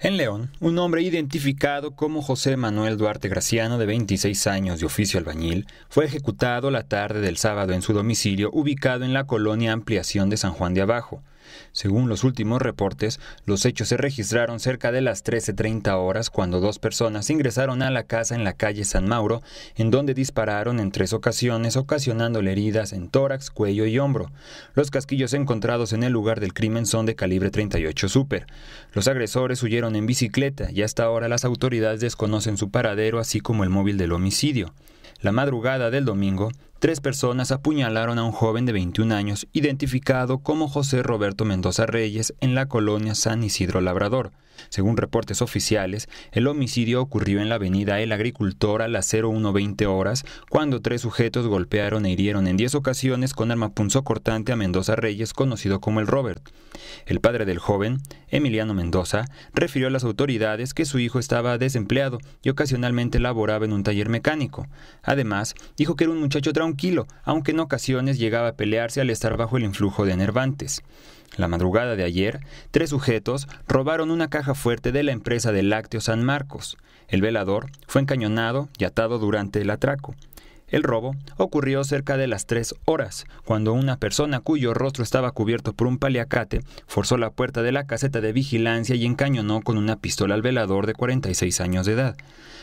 En León, un hombre identificado como José Manuel Duarte Graciano, de 26 años de oficio albañil, fue ejecutado la tarde del sábado en su domicilio ubicado en la colonia Ampliación de San Juan de Abajo. Según los últimos reportes, los hechos se registraron cerca de las 13.30 horas cuando dos personas ingresaron a la casa en la calle San Mauro, en donde dispararon en tres ocasiones, ocasionándole heridas en tórax, cuello y hombro. Los casquillos encontrados en el lugar del crimen son de calibre 38 Super. Los agresores huyeron en bicicleta y hasta ahora las autoridades desconocen su paradero así como el móvil del homicidio. La madrugada del domingo, Tres personas apuñalaron a un joven de 21 años, identificado como José Roberto Mendoza Reyes, en la colonia San Isidro Labrador. Según reportes oficiales, el homicidio ocurrió en la avenida El Agricultor a las 0120 horas, cuando tres sujetos golpearon e hirieron en 10 ocasiones con arma cortante a Mendoza Reyes, conocido como el Robert. El padre del joven, Emiliano Mendoza, refirió a las autoridades que su hijo estaba desempleado y ocasionalmente laboraba en un taller mecánico. Además, dijo que era un muchacho kilo, aunque en ocasiones llegaba a pelearse al estar bajo el influjo de Nervantes. La madrugada de ayer, tres sujetos robaron una caja fuerte de la empresa de lácteos San Marcos. El velador fue encañonado y atado durante el atraco. El robo ocurrió cerca de las tres horas, cuando una persona cuyo rostro estaba cubierto por un paliacate forzó la puerta de la caseta de vigilancia y encañonó con una pistola al velador de 46 años de edad.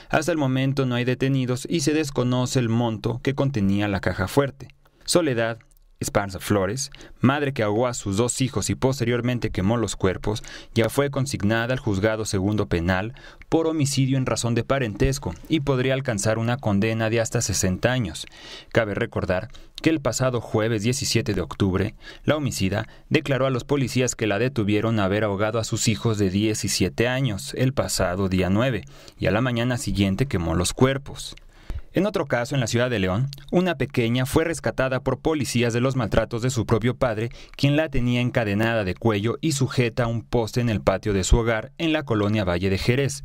Hasta el momento no hay detenidos y se desconoce el monto que contenía la caja fuerte. Soledad Esparza Flores, madre que ahogó a sus dos hijos y posteriormente quemó los cuerpos, ya fue consignada al juzgado segundo penal por homicidio en razón de parentesco y podría alcanzar una condena de hasta 60 años. Cabe recordar que el pasado jueves 17 de octubre, la homicida declaró a los policías que la detuvieron haber ahogado a sus hijos de 17 años el pasado día 9 y a la mañana siguiente quemó los cuerpos. En otro caso, en la ciudad de León, una pequeña fue rescatada por policías de los maltratos de su propio padre, quien la tenía encadenada de cuello y sujeta a un poste en el patio de su hogar en la colonia Valle de Jerez.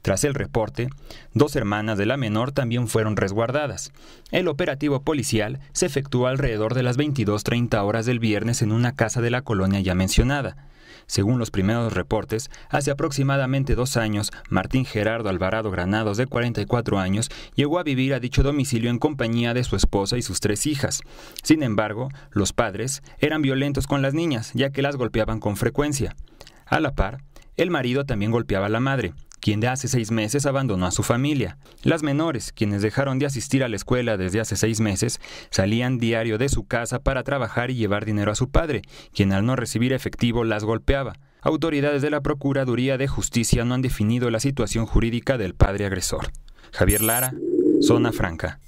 Tras el reporte, dos hermanas de la menor también fueron resguardadas. El operativo policial se efectuó alrededor de las 22.30 horas del viernes en una casa de la colonia ya mencionada. Según los primeros reportes, hace aproximadamente dos años, Martín Gerardo Alvarado Granados, de 44 años, llegó a vivir a dicho domicilio en compañía de su esposa y sus tres hijas. Sin embargo, los padres eran violentos con las niñas, ya que las golpeaban con frecuencia. A la par, el marido también golpeaba a la madre quien de hace seis meses abandonó a su familia. Las menores, quienes dejaron de asistir a la escuela desde hace seis meses, salían diario de su casa para trabajar y llevar dinero a su padre, quien al no recibir efectivo las golpeaba. Autoridades de la Procuraduría de Justicia no han definido la situación jurídica del padre agresor. Javier Lara, Zona Franca.